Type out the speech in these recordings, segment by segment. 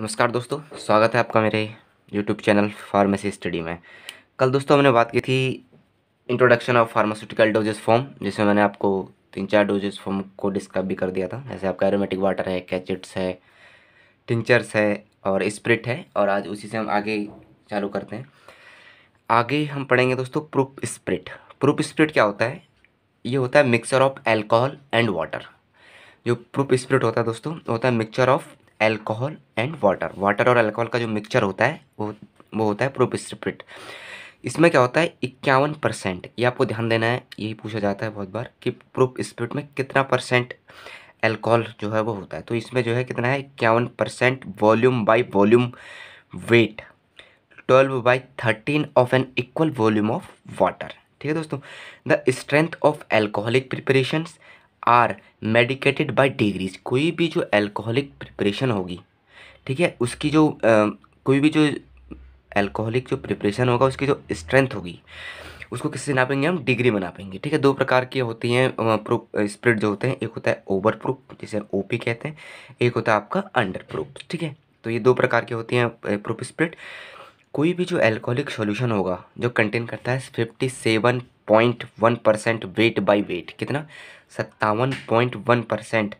नमस्कार दोस्तों स्वागत है आपका मेरे यूट्यूब चैनल फार्मेसी स्टडी में कल दोस्तों हमने बात की थी introduction of pharmaceutical doses form जिसमें मैंने आपको तीन चार डोजेस फॉर्म को डिस्कस भी कर दिया था जैसे आपका एरोमेटिक वाटर है कैचिट्स है टिंचर्स है और स्प्रिट है और आज उसी से हम आगे चालू करते हैं आगे हम पढ़ेंगे दोस्तों प्रूफ स्प्रिट प्रूफ स्प्रिट क्या होता है ये होता है mixer of alcohol and water जो प्रूफ स्प्रिट होता है दोस्तों होता है mixture of alcohol and water water और एल्कोहल का जो मिक्सचर होता है वो वो होता है प्रोपिस्ट्रिपिट इसमें क्या होता है इक्यावन परसेंट ये आपको ध्यान देना है यही पूछा जाता है बहुत बार कि प्रोप स्प्रिट में कितना परसेंट एल्कोहल जो है वो होता है तो इसमें जो है कितना है इक्यावन percent volume by volume weight twelve by thirteen of an equal volume of water ठीक है दोस्तों the strength of alcoholic preparations are medicated by degrees कोई भी जो एल्कोहलिक प्रिपरेशन होगी ठीक है उसकी जो आ, कोई भी जो एल्कोहलिक जो प्रिपरेशन होगा उसकी जो स्ट्रेंथ होगी उसको किससे नापेंगे हम डिग्री में नापेंगे ठीक है दो प्रकार की होती हैं प्रूफ स्प्रिट जो होते हैं एक होता है ओवर प्रूफ जिसे हम ओपी कहते हैं एक होता है आपका अंडर प्रूफ ठीक है तो ये दो प्रकार की होती हैं प्रूफ स्प्रिट कोई भी जो एल्कोहलिक सॉल्यूशन होगा जो कंटेन करता है fifty seven point one percent weight by weight कितना सत्तावन point one percent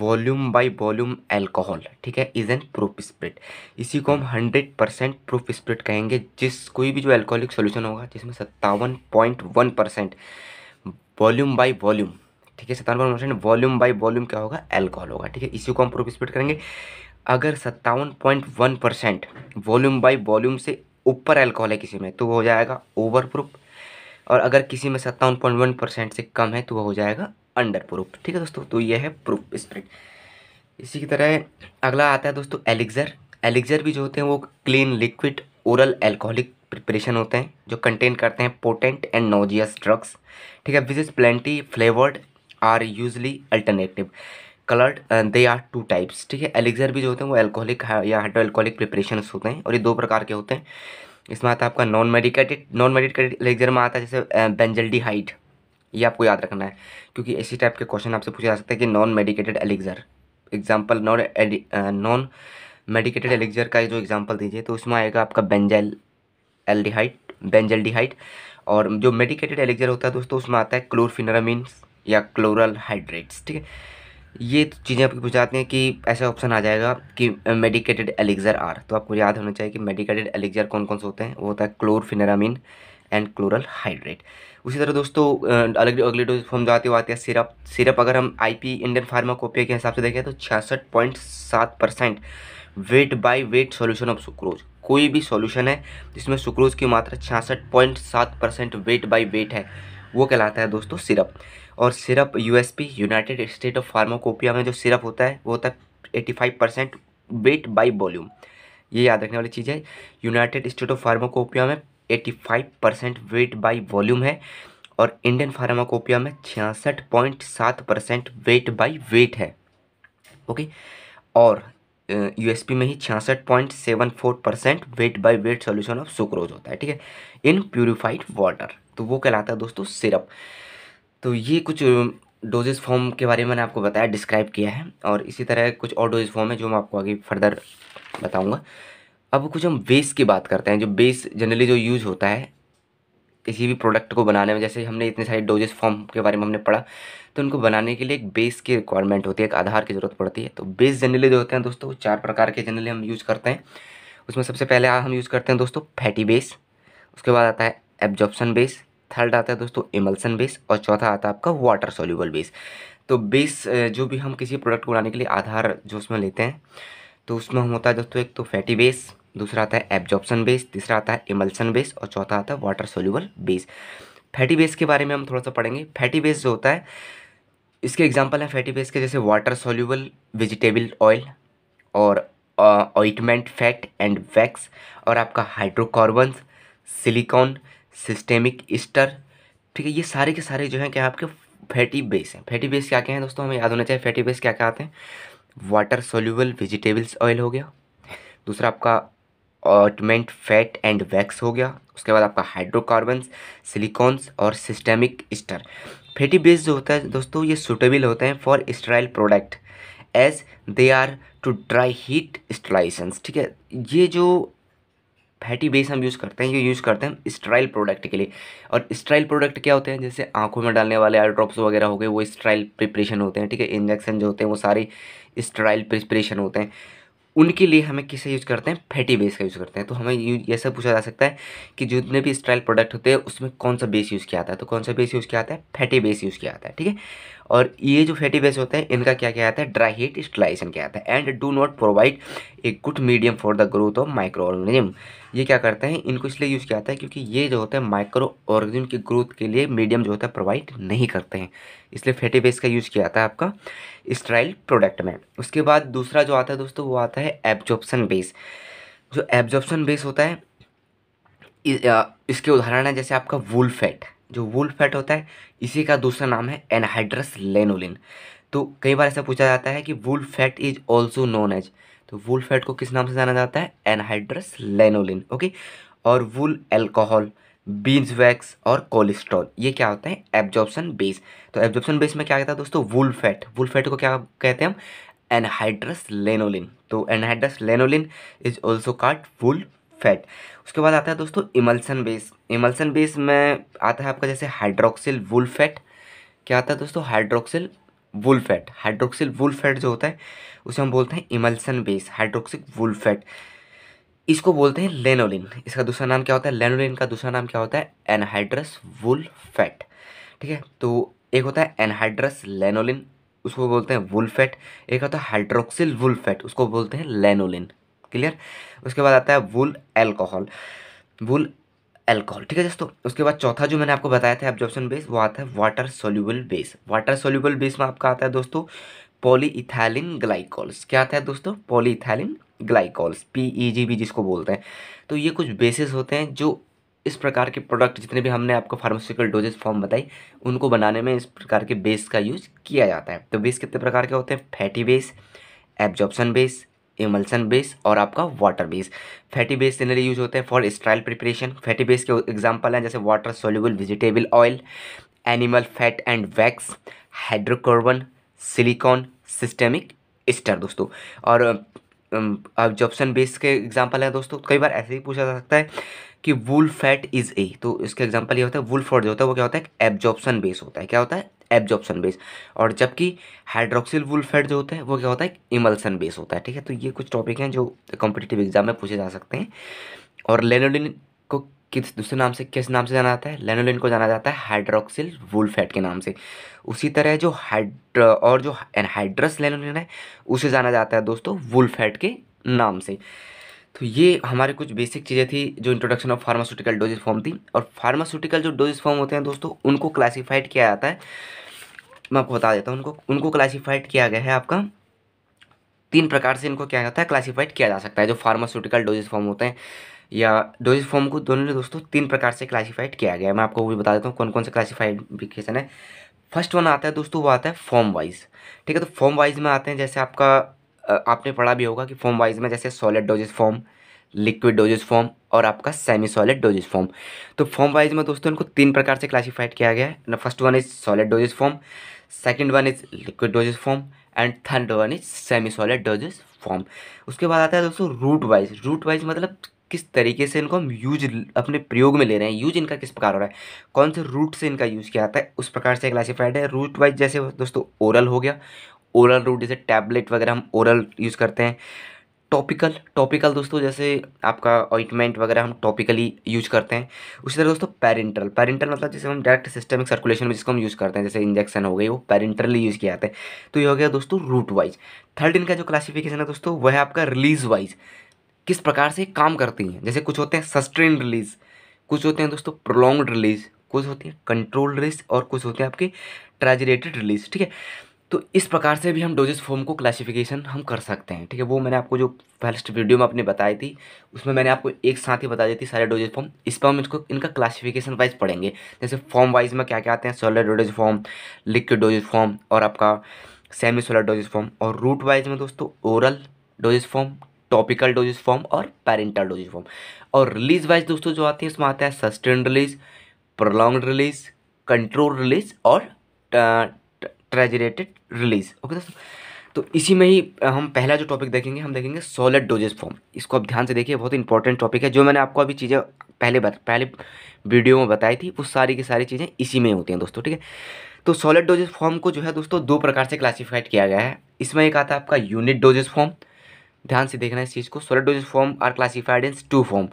volume by volume alcohol ठीक है इज एन प्रूफ स्प्रिट इसी को हम हंड्रेड परसेंट प्रूफ स्प्रिट कहेंगे जिस कोई भी जो एल्कोहलिक सॉल्यूशन होगा जिसमें सत्तावन point one percent volume by volume ठीक है सत्तावन परसेंट वॉल्यूम बाई वॉल्यूम क्या होगा एल्कोहल होगा ठीक है इसी को हम प्रूफ स्प्रिट करेंगे अगर सत्तावन point one percent volume by volume से ऊपर एल्कोहल है किसी में तो वो हो जाएगा ओवर प्रूफ और अगर किसी में सत्तावन पॉइंट वन परसेंट से कम है तो वो हो जाएगा अंडर प्रूफ ठीक है दोस्तों तो ये है प्रूफ स्प्रिट इसी की तरह अगला आता है दोस्तों एलिग्जर एलिग्जर भी जो होते हैं वो clean liquid oral alcoholic preparation होते हैं जो कंटेन करते हैं पोटेंट एंड नोजियस ड्रग्स ठीक है which is plenty flavoured are usually alternative coloured they are two types ठीक है एलेक्जर भी जो होते हैं वो एल्कोहलिक या हाइड्रो एल्कोहलिक प्रिपरेशन होते हैं और ये दो प्रकार के होते हैं इसमें आता है आपका non medicated non medicated elixir में आता है जैसे बेंजल्डी हाइट ये आपको याद रखना है क्योंकि इसी टाइप के क्वेश्चन आपसे पूछे जा सकते हैं कि non medicated elixir example non non medicated elixir का जो एग्जाम्पल दीजिए तो उसमें आएगा आपका बेंजल एल्डिहाइट बेंजल्डिहाइट और जो मेडिकेटेड एलेक्जर होता है दोस्तों उसमें आता है क्लोरफिनरामीन्स या क्लोरल हाइड्रेट्स ठीक है ये चीज़ें आपको पूछ जाती हैं कि ऐसा ऑप्शन आ जाएगा कि मेडिकेटेड एलिक्जर आर तो आपको याद होना चाहिए कि मेडिकेटेड एलिक्जर कौन कौन से होते हैं वो होता है क्लोरफिनरामिन एंड क्लोरल हाइड्रेट उसी तरह दोस्तों अलग अगले डोज हम जाते वो आती है सिरप सिरप अगर हम आईपी इंडियन फार्माकोपिया के हिसाब से देखें तो छियासठ पॉइंट सात percent weight by weight solution of sucrose कोई भी सॉल्यूशन है जिसमें सुक्रोज की मात्रा छियासठ पॉइंट सात परसेंट वेट बाई वेट है वो कहलाता है दोस्तों सिरप और syrup USP united state of pharmacopoeia में जो सिरप होता है वो होता है eighty five percent weight by volume ये याद रखने वाली चीज़ है यूनाइटेड स्टेट ऑफ फार्माकोपिया में eighty five percent weight by volume है और इंडियन फार्माकोपिया में छियासठ पॉइंट सात परसेंट वेट बाई वेट है ओके और यूएसपी में ही छियासठ point seven four percent weight by weight solution of sucrose होता है ठीक है इन प्यूरिफाइड वाटर तो वो कहलाता है दोस्तों सिरप तो ये कुछ डोजेज फॉर्म के बारे में मैंने आपको बताया डिस्क्राइब किया है और इसी तरह कुछ और डोजेज फॉर्म है जो मैं आपको आगे फर्दर बताऊँगा अब कुछ हम बेस की बात करते हैं जो बेस जनरली जो यूज़ होता है किसी भी प्रोडक्ट को बनाने में जैसे हमने इतने सारे डोजेस फॉर्म के बारे में हमने पढ़ा तो उनको बनाने के लिए एक बेस की रिक्वायरमेंट होती है एक आधार की ज़रूरत पड़ती है तो बेस जनरली जो होते हैं दोस्तों चार प्रकार के जनरली हम यूज़ करते हैं उसमें सबसे पहले हम यूज़ करते हैं दोस्तों फैटी बेस उसके बाद आता है एब्जॉर्प्शन बेस थर्ड आता है दोस्तों इमल्सन बेस और चौथा आता है आपका वाटर सोल्यूबल बेस तो बेस जो भी हम किसी प्रोडक्ट को बनाने के लिए आधार जो उसमें लेते हैं तो उसमें हम होता है दोस्तों एक तो फैटी बेस दूसरा आता है एब्जॉर्प्शन बेस तीसरा आता है इमल्सन बेस और चौथा आता है water soluble base fatty base के बारे में हम थोड़ा सा पढ़ेंगे फैटी बेस जो होता है इसके एग्जाम्पल हैं फैटी बेस के जैसे वाटर सोल्यूबल वेजिटेबल ऑयल और ऑइटमेंट फैट एंड वैक्स और आपका हाइड्रोकार्बन्स सिलिकॉन सिस्टेमिक इस्टर ठीक है ये सारे के सारे जो हैं क्या आपके फैटी बेस हैं फैटी बेस क्या क्या हैं दोस्तों हमें याद होना चाहिए फैटी बेस क्या क्या आते हैं वाटर सोल्यूबल वेजिटेबल्स ऑयल हो गया दूसरा आपका ऑटमेंट फैट एंड वैक्स हो गया उसके बाद आपका हाइड्रोकार्बन्स सिलिकॉन्स और सिस्टेमिक स्टर फैटी बेस जो होता है दोस्तों ये सुटेबल होते हैं for sterile product as they are to dry heat sterilisation ठीक है ये जो फैटी बेस हम यूज़ करते हैं ये यूज़ करते हैं स्ट्राइल प्रोडक्ट के लिए और स्ट्राइल प्रोडक्ट क्या होते हैं जैसे आंखों में डालने वाले आई ड्रॉप्स वगैरह हो गए वो स्ट्राइल प्रिपरेशन होते हैं ठीक है इंजेक्शन जो होते हैं वो सारे स्ट्राइल प्रिपरेशन होते हैं उनके लिए हमें किसे यूज़ करते हैं फैटी बेस का यूज़ करते हैं तो हमें ये सब पूछा जा सकता है कि जितने भी स्टाइल प्रोडक्ट होते हैं उसमें कौन सा बेस यूज़ किया जाता है तो कौन सा बेस यूज़ किया जाता है फैटी बेस यूज़ किया जाता है ठीक है और ये जो फैटी बेस होते हैं इनका क्या किया जाता है ड्राई हीट स्टलाइजेशन किया आता है and do not provide a good medium for the growth of microorganism ये क्या करते हैं इनको इसलिए यूज़ किया जाता है क्योंकि ये जो होता है माइक्रो ऑर्गेनिज्म की ग्रोथ के लिए मीडियम जो होता है प्रोवाइड नहीं करते हैं इसलिए फैटी बेस का यूज़ किया जाता है आपका स्ट्राइल प्रोडक्ट में उसके बाद दूसरा जो आता है दोस्तों वो आता है एब्जॉर्प्शन बेस जो एब्जॉर्प्शन बेस होता है इसके उदाहरण है जैसे आपका वुल फैट जो वुल फैट होता है इसी का दूसरा नाम है एनहाइड्रस लेनोलिन तो कई बार ऐसा पूछा जाता है कि wool fat is also known as तो वुल फैट को किस नाम से जाना जाता है एनहाइड्रस लेनोलिन ओके और वुल एल्कोहल बीन्स वैक्स और कोलेस्ट्रॉल ये क्या होता है एब्जॉर्प्शन बेस तो एब्जॉर्प्शन बेस में क्या कहता है दोस्तों वुल फैट वुल फैट को क्या कहते हैं हम एनहाइड्रस लेनोलिन तो anhydrous lanolin is also called wool fat उसके बाद आता है दोस्तों इमल्सन बेस इमल्सन बेस में आता है आपका जैसे हाइड्रोक्सिल वुल फैट क्या आता है दोस्तों hydroxyl wool fat hydroxyl wool fat जो होता है उसे हम बोलते हैं emulsion base hydroxyl wool fat इसको बोलते हैं लेनोलिन इसका दूसरा नाम क्या होता है लेनोलिन का दूसरा नाम क्या होता है एनहाइड्रस वुल फैट ठीक है तो एक होता है एनहाइड्रस लेनोलिन उसको बोलते हैं वुल फैट एक होता है हाइड्रोक्सिल वुल फैट उसको बोलते हैं लेनोलिन क्लियर उसके बाद आता है वुल एल्कोहल वुल एल्कोहल ठीक है दोस्तों उसके बाद चौथा जो मैंने आपको बताया था एब्जॉर्प्शन बेस वो आता है water soluble base water soluble base में आपका आता है दोस्तों पॉलीइथैलिन ग्लाइकोल्स क्या आता है दोस्तों पॉलीइथैलिन ग्लाइकॉल्स पी भी जिसको बोलते हैं तो ये कुछ बेसिस होते हैं जो इस प्रकार के प्रोडक्ट जितने भी हमने आपको फार्मास्यूटिकल डोजेस फॉर्म बताई उनको बनाने में इस प्रकार के बेस का यूज किया जाता है तो बेस कितने प्रकार के होते हैं fatty base absorption base emulsion base और आपका water base fatty base generally use होते हैं for sterile preparation fatty base के एग्जाम्पल हैं जैसे water soluble vegetable oil animal fat and wax hydrocarbon silicone systemic ester दोस्तों और अब जो ऑप्शन बेस के एग्जाम्पल है दोस्तों कई बार ऐसे ही पूछा जा सकता है कि वुल फैट इज़ ए तो इसका एग्जाम्पल ये होता है वुल फ्रॉड जो होता है वो क्या होता है एब्जॉर्प्शन बेस होता है क्या होता है एब्जॉर्प्शन बेस और जबकि हाइड्रोक्सिल वुल फैट जो होता है वो क्या होता है इमल्सन बेस होता है ठीक है तो ये कुछ टॉपिक हैं जो कॉम्पिटेटिव एग्जाम में पूछे जा सकते हैं और लेनोडिन को किस दूसरे नाम से किस नाम से जाना जाता है लेनोलिन को जाना जाता है हाइड्रोक्सिल वुल्फेट के नाम से उसी तरह जो हाइड्र और जो एनहाइड्रस लेनोलिन है उसे जाना जाता है दोस्तों वुल्फेट के नाम से तो ये हमारे कुछ बेसिक चीज़ें थी जो introduction of pharmaceutical dosage form थी और फार्मास्यूटिकल जो डोजेज फॉर्म होते हैं दोस्तों उनको क्लासीफाइड किया जाता है मैं आपको बता देता हूँ उनको उनको क्लासीफाइड किया गया है आपका तीन प्रकार से इनको क्या जाता है क्लासीफाइड किया जा सकता है जो फार्मास्यूटिकल डोजेज फॉर्म होते हैं या डोजिस फॉर्म को दोनों ने दोस्तों तीन प्रकार से क्लासीफाइड किया गया है मैं आपको वो भी बता देता हूँ कौन कौन से क्लासिफाइफिकेशन है फर्स्ट वन आता है दोस्तों वो आता है फॉर्म वाइज ठीक है तो फॉर्म वाइज में आते हैं जैसे आपका आपने पढ़ा भी होगा कि फॉर्म वाइज में जैसे solid doses form liquid doses form और आपका सेमी सॉलिड डोजेस फॉर्म तो फॉर्म वाइज में दोस्तों इनको तीन प्रकार से क्लासीफाइड किया गया है first one is solid doses form second one is liquid doses form and third one is semi solid doses form उसके बाद आता है दोस्तों रूट वाइज रूट वाइज मतलब किस तरीके से इनको हम यूज अपने प्रयोग में ले रहे हैं यूज इनका किस प्रकार हो रहा है कौन से रूट से इनका यूज़ किया जाता है उस प्रकार से क्लासिफाइड है रूट वाइज जैसे दोस्तों ओरल हो गया ओरल रूट जैसे टैबलेट वगैरह हम ओरल यूज़ करते हैं टॉपिकल टॉपिकल दोस्तों जैसे आपका ऑइंटमेंट वगैरह हम टॉपिकली यूज करते हैं उसी तरह दोस्तों पेरेंटल पेरेंटल मतलब जैसे हम डायरेक्ट सिस्टमिक सर्कुलेशन में जिसको हम यूज़ करते हैं जैसे इंजेक्शन हो गई वो पेरेंटली यूज़ किया जाता है तो ये हो गया दोस्तों रूट वाइज थर्ड इनका जो क्लासिफिकेशन है दोस्तों वह है आपका रिलीज वाइज किस प्रकार से काम करती हैं जैसे कुछ होते हैं सस्टेन रिलीज़ कुछ होते हैं दोस्तों प्रोलॉन्ग रिलीज़ कुछ होती है कंट्रोल रिलीज और कुछ होते हैं आपके ट्रेजरेटेड रिलीज ठीक है तो इस प्रकार से भी हम डोजेस फॉर्म को क्लासिफिकेशन हम कर सकते हैं ठीक है वो मैंने आपको जो फर्स्ट वीडियो में आपने बताई थी उसमें मैंने आपको एक साथ ही बता दी थी सारे डोजेस फॉर्म इस पर हम इसको इनका क्लासिफिकेशन वाइज पढ़ेंगे जैसे फॉर्म वाइज में क्या क्या आते हैं solar dosage form liquid dosage form और आपका सेमी सोलर डोजेज फॉर्म और रूट वाइज में दोस्तों oral dosage form topical doses form और पेरेंटल डोजेज फॉर्म और रिलीज वाइज दोस्तों जो आती है उसमें आता है sustain release prolong release control release और ट्रेजरेटेड रिलीज ओके दोस्तों तो इसी में ही हम पहला जो टॉपिक देखेंगे हम देखेंगे सॉलिड डोजेस फॉर्म इसको आप ध्यान से देखिए बहुत इंपॉर्टेंट टॉपिक है जो मैंने आपको अभी चीज़ें पहले बत, पहले वीडियो में बताई थी वो सारी की सारी चीज़ें इसी में होती हैं दोस्तों ठीक है तो सॉलिड डोजेस फॉर्म को जो है दोस्तों दो प्रकार से क्लासीफाइड किया गया है इसमें एक आता है आपका यूनिट डोजेस फॉर्म ध्यान से देखना है इस चीज़ को solar doses form are classified in two form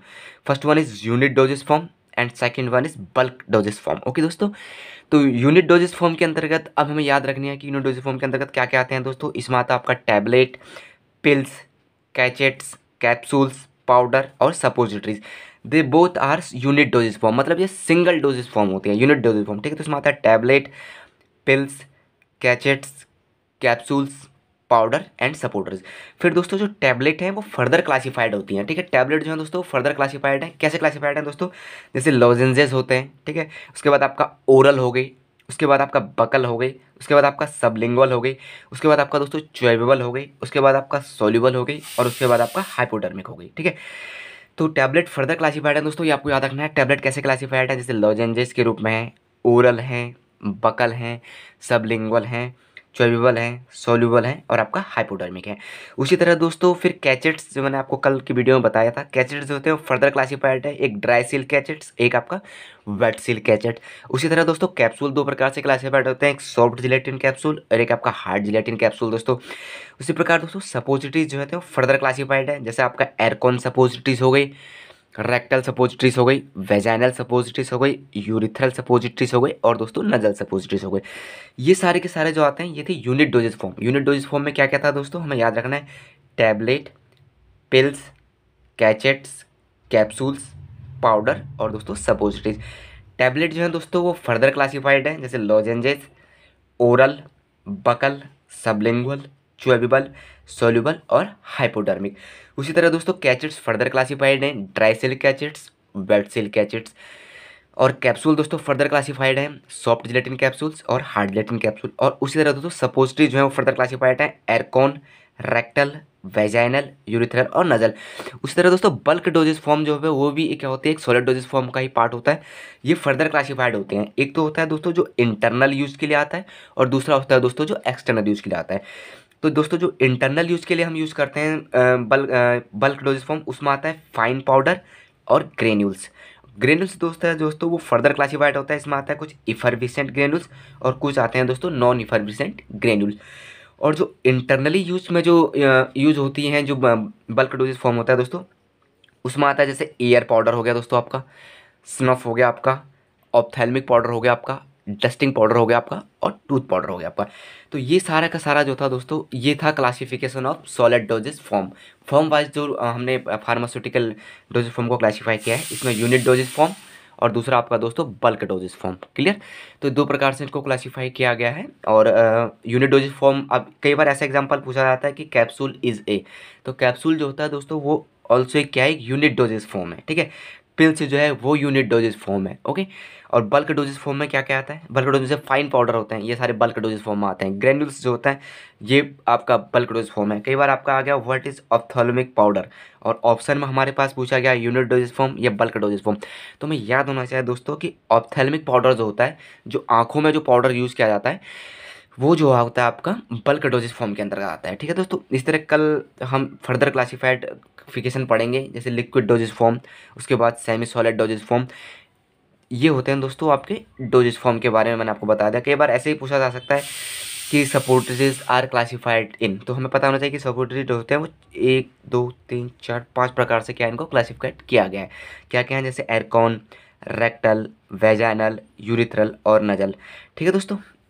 first one is unit doses form and second one is bulk doses form okay दोस्तों तो यूनिट डोजेस फॉर्म के अंतर्गत अब हमें याद रखनी है कि यूनिट डोजेस फॉर्म के अंतर्गत क्या क्या आते हैं दोस्तों इसमें आता है आपका tablet pills cachets capsules powder और suppositories they both are unit doses form मतलब ये सिंगल डोजेस फॉर्म होते हैं यूनिट डोजेस फॉर्म ठीक है तो इसमें आता है tablet pills cachets capsules powder and supporters फिर दोस्तों जो टैबलेट हैं वो फर्दर क्लासिफाइड होती हैं ठीक है टैबलेट जो है दोस्तों फर्दर क्लासिफाइड है कैसे क्लासिफाइड है दोस्तों जैसे लॉजेंजेस होते हैं ठीक है उसके बाद आपका ओरल हो गई उसके बाद आपका बकल हो गई उसके बाद आपका सबलिंगल हो गई उसके बाद आपका दोस्तों चोबेबल हो गई उसके बाद आपका सोल्यूबल हो गई और उसके बाद आपका हाइपोडर्मिक हो गई ठीक है तो टैबलेट फर्दर क्लासीफाइड है दोस्तों ये आपको याद रखना है टैबलेट कैसे क्लासीफाइड है जैसे लॉजेंजेस के रूप में है ओरल हैं बकल हैं सबलिंगल हैं चॉयबल हैं सोल्यूबल हैं और आपका हाइपोडर्मिक है उसी तरह दोस्तों फिर कैचेट्स जो मैंने आपको कल की वीडियो में बताया था कैचेट्स जो होते हैं फर्दर क्लासीफाइड है एक ड्राई सील कैचेट्स एक आपका वेट सील कैचेट उसी तरह दोस्तों कैप्सूल दो प्रकार से क्लासीफाइड होते हैं एक सॉफ्ट जिलेटिन कैप्सूल और एक आपका हार्ड जिलेटिन कैप्सूल दोस्तों उसी प्रकार दोस्तों सपोजिटीज जो होते हैं फर्दर क्लासीफाइड है जैसे आपका एयरकॉन सपोजिटीज हो गई रेक्टल सपोजिट्रीज हो गई वेजाइनल सपोजिट्रीज हो गई यूरिथ्रल सपोजिट्रीज हो गई और दोस्तों नजल सपोजिट्रीज हो गई ये सारे के सारे जो आते हैं ये थे unit dosage form unit dosage form में क्या क्या था दोस्तों हमें याद रखना है tablet pills cachets capsules powder और दोस्तों सपोजिट्रीज टैबलेट जो है दोस्तों वो फर्दर क्लासीफाइड हैं जैसे lozenges oral buccal sublingual chewable soluble और हाइपोडर्मिक उसी तरह दोस्तों कैचेट्स फर्दर क्लासीफाइड हैं dry seal cachets wet seal cachets और कैप्सूल दोस्तों फर्दर क्लासीफाइड हैं सॉफ्ट जिलेटिन कैप्सूल्स और हार्ड जिलेटिन कैप्सूल और उसी तरह दोस्तों सपोजिटरी जो है वो फर्दर क्लासीफाइड हैं एयरकॉन रेक्टल वेजाइनल यूरिथरल और नजल उसी तरह दोस्तों बल्क डोजेस फॉर्म जो है वो भी एक क्या होते हैं एक सॉलिड डोजेस फॉर्म का ही पार्ट होता है ये फर्दर क्लासीफाइड होते हैं एक तो होता है दोस्तों जो इंटरनल यूज़ के लिए आता है और दूसरा होता है दोस्तों जो एक्सटर्नल यूज़ के लिए आता है तो दोस्तों जो इंटरनल यूज़ के लिए हम यूज़ करते हैं बल्क बल्क डोजेस फॉर्म उसमें आता है फाइन पाउडर और ग्रेन्यूल्स ग्रेनुल्स दोस्तों है दोस्तों वो फर्दर क्लासीफाइड होता है इसमें आता है कुछ इफर्विसेंट ग्रेनुल्स और कुछ आते हैं दोस्तों नॉन इफर्विसेंट ग्रेन्यूल्स और जो इंटरनली यूज में जो यूज होती हैं जो बल्क डोजेस फॉर्म होता है दोस्तों उसमें आता है जैसे एयर पाउडर हो गया दोस्तों आपका स्नफ हो गया आपका ऑप्थेलमिक पाउडर हो गया आपका डस्टिंग पाउडर हो गया आपका और टूथ पाउडर हो गया आपका तो ये सारा का सारा जो था दोस्तों ये था classification of solid doses form form wise जो हमने फार्मास्यूटिकल डोजेस फॉर्म को क्लासीफाई किया है इसमें यूनिट डोजेस फॉर्म और दूसरा आपका दोस्तों बल्क डोजेस फॉर्म क्लियर तो दो प्रकार से इसको क्लासीफाई किया गया है और यूनिट डोजेस फॉर्म अब कई बार ऐसा एग्जाम्पल पूछा जाता है कि कैप्सूल इज़ ए तो कैप्सूल जो होता है दोस्तों वो ऑल्सो क्या है यूनिट डोजेस फॉर्म है ठीक है पिल से जो है वो यूनिट डोजेज फॉर्म है ओके और बल्क डोजेज फॉर्म में क्या क्या आता है बल्क डोजेज फाइन पाउडर होते हैं ये सारे बल्क डोजेज फॉर्म में आते हैं ग्रेनुल्स जो होता है ये आपका बल्क डोजेज फॉर्म है कई बार आपका आ गया व्हाट इज ऑप्थोलमिक पाउडर और ऑप्शन में हमारे पास पूछा गया यूनिट डोजेज फॉर्म या बल्क डोजेज फॉर्म तो हमें याद होना चाहिए दोस्तों की ऑप्थेलमिक पाउडर जो होता है जो आंखों में जो पाउडर यूज़ किया जाता है वो जो होता है आपका बल्क डोजेस फॉर्म के अंतर्गत आता है ठीक है दोस्तों इस तरह कल हम फर्दर क्लासीफाइड फिकेशन पढ़ेंगे जैसे लिक्विड डोजेस फॉर्म उसके बाद सेमी सॉलिड डोजेस फॉर्म ये होते हैं दोस्तों आपके डोजेस फॉर्म के बारे में मैंने आपको बताया था कई बार ऐसे ही पूछा जा सकता है कि सपोर्टेजेज आर क्लासीफाइड इन तो हमें पता होना चाहिए कि सपोर्टेज जो होते हैं वो एक दो तीन चार पाँच प्रकार से क्या इनको क्लासीफाइड किया गया है क्या क्या है जैसे एरकॉन रेक्टल वेजानल यूरिथ्रल और नजल ठीक है दोस्तों